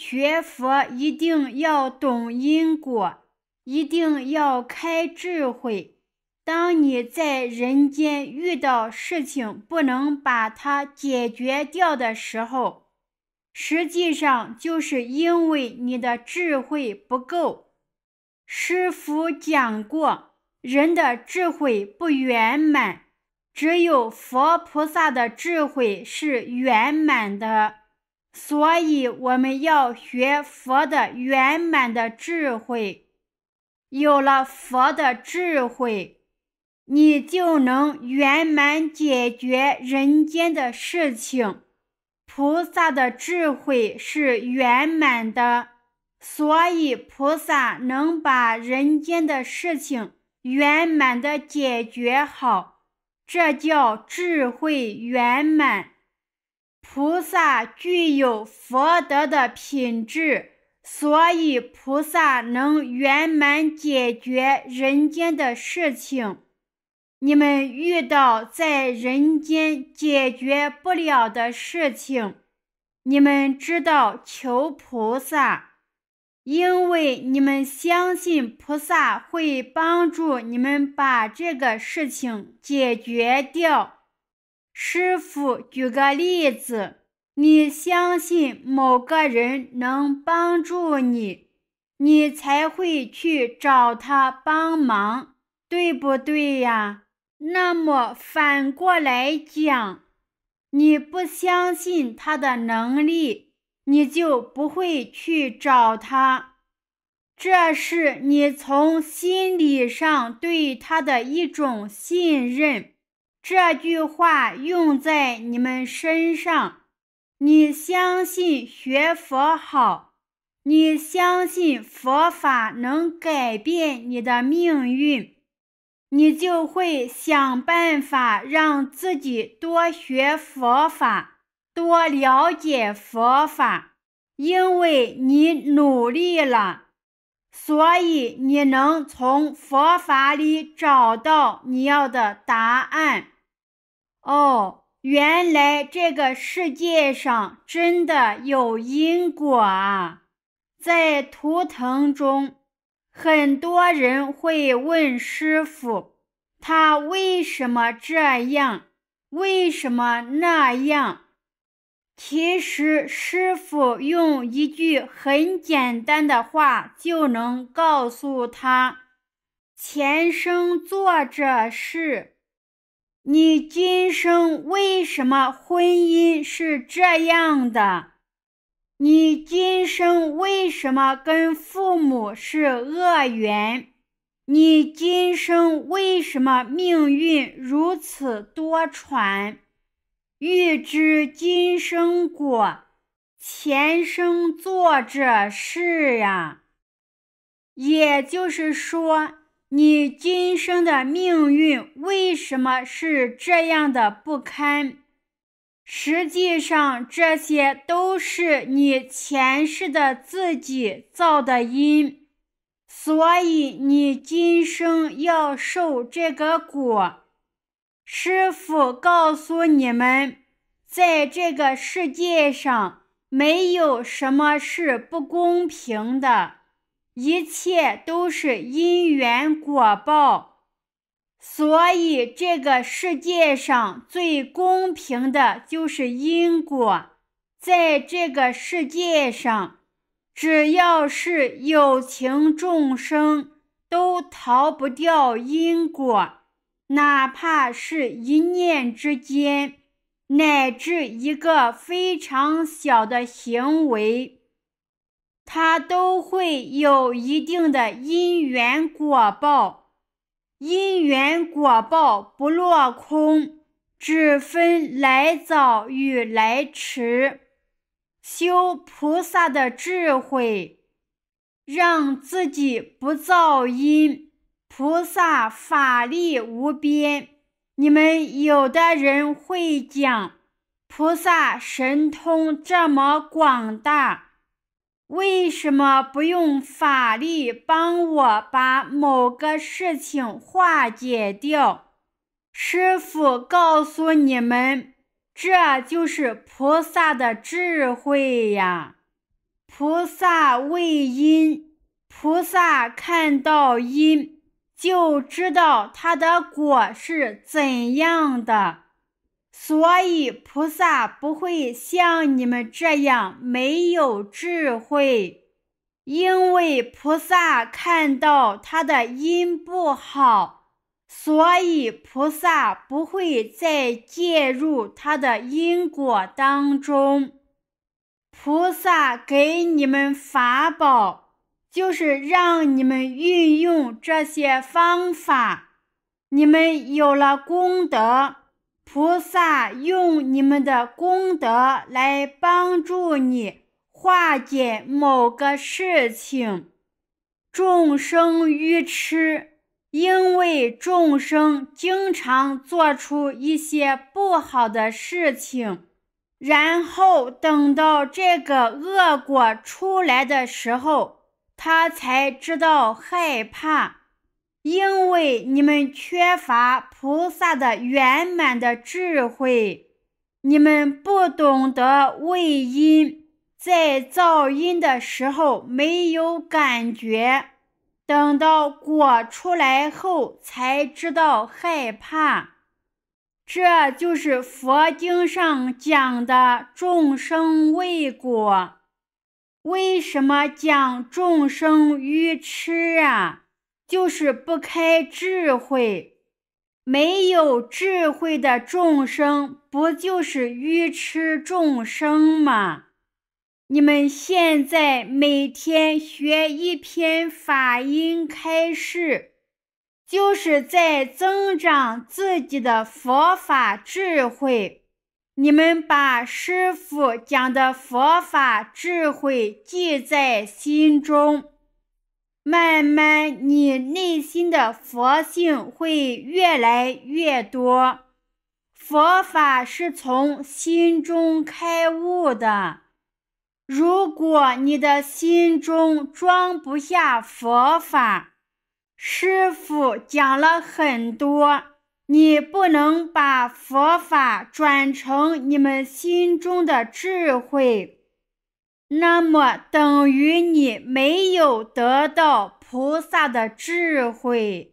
学佛一定要懂因果，一定要开智慧。当你在人间遇到事情不能把它解决掉的时候，实际上就是因为你的智慧不够。师父讲过，人的智慧不圆满，只有佛菩萨的智慧是圆满的。所以，我们要学佛的圆满的智慧。有了佛的智慧，你就能圆满解决人间的事情。菩萨的智慧是圆满的，所以菩萨能把人间的事情圆满的解决好。这叫智慧圆满。菩萨具有佛德的品质，所以菩萨能圆满解决人间的事情。你们遇到在人间解决不了的事情，你们知道求菩萨，因为你们相信菩萨会帮助你们把这个事情解决掉。师傅，举个例子，你相信某个人能帮助你，你才会去找他帮忙，对不对呀？那么反过来讲，你不相信他的能力，你就不会去找他，这是你从心理上对他的一种信任。这句话用在你们身上：你相信学佛好，你相信佛法能改变你的命运，你就会想办法让自己多学佛法，多了解佛法，因为你努力了，所以你能从佛法里找到你要的答案。哦，原来这个世界上真的有因果啊！在图腾中，很多人会问师傅：“他为什么这样？为什么那样？”其实，师傅用一句很简单的话就能告诉他：“前生做者事。”你今生为什么婚姻是这样的？你今生为什么跟父母是恶缘？你今生为什么命运如此多舛？欲知今生果，前生做者是呀。也就是说。你今生的命运为什么是这样的不堪？实际上，这些都是你前世的自己造的因，所以你今生要受这个果。师傅告诉你们，在这个世界上，没有什么是不公平的。一切都是因缘果报，所以这个世界上最公平的就是因果。在这个世界上，只要是有情众生，都逃不掉因果，哪怕是一念之间，乃至一个非常小的行为。它都会有一定的因缘果报，因缘果报不落空，只分来早与来迟。修菩萨的智慧，让自己不造因。菩萨法力无边，你们有的人会讲，菩萨神通这么广大。为什么不用法力帮我把某个事情化解掉？师傅告诉你们，这就是菩萨的智慧呀！菩萨为因，菩萨看到因，就知道它的果是怎样的。所以菩萨不会像你们这样没有智慧，因为菩萨看到他的因不好，所以菩萨不会再介入他的因果当中。菩萨给你们法宝，就是让你们运用这些方法，你们有了功德。菩萨用你们的功德来帮助你化解某个事情。众生愚痴，因为众生经常做出一些不好的事情，然后等到这个恶果出来的时候，他才知道害怕。因为你们缺乏菩萨的圆满的智慧，你们不懂得为因在造因的时候没有感觉，等到果出来后才知道害怕。这就是佛经上讲的众生未果。为什么讲众生愚痴啊？就是不开智慧，没有智慧的众生，不就是愚痴众生吗？你们现在每天学一篇法音开示，就是在增长自己的佛法智慧。你们把师父讲的佛法智慧记在心中。慢慢，你内心的佛性会越来越多。佛法是从心中开悟的。如果你的心中装不下佛法，师傅讲了很多，你不能把佛法转成你们心中的智慧。那么，等于你没有得到菩萨的智慧。